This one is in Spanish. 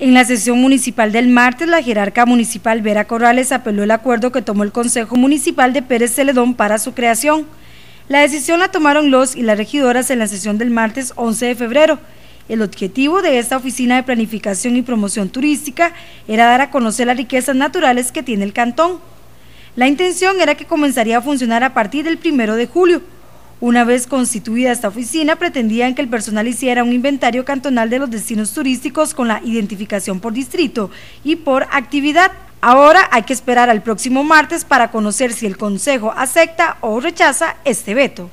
En la sesión municipal del martes, la jerarca municipal Vera Corrales apeló el acuerdo que tomó el Consejo Municipal de Pérez Celedón para su creación. La decisión la tomaron los y las regidoras en la sesión del martes 11 de febrero. El objetivo de esta Oficina de Planificación y Promoción Turística era dar a conocer las riquezas naturales que tiene el cantón. La intención era que comenzaría a funcionar a partir del primero de julio una vez constituida esta oficina, pretendían que el personal hiciera un inventario cantonal de los destinos turísticos con la identificación por distrito y por actividad. Ahora hay que esperar al próximo martes para conocer si el Consejo acepta o rechaza este veto.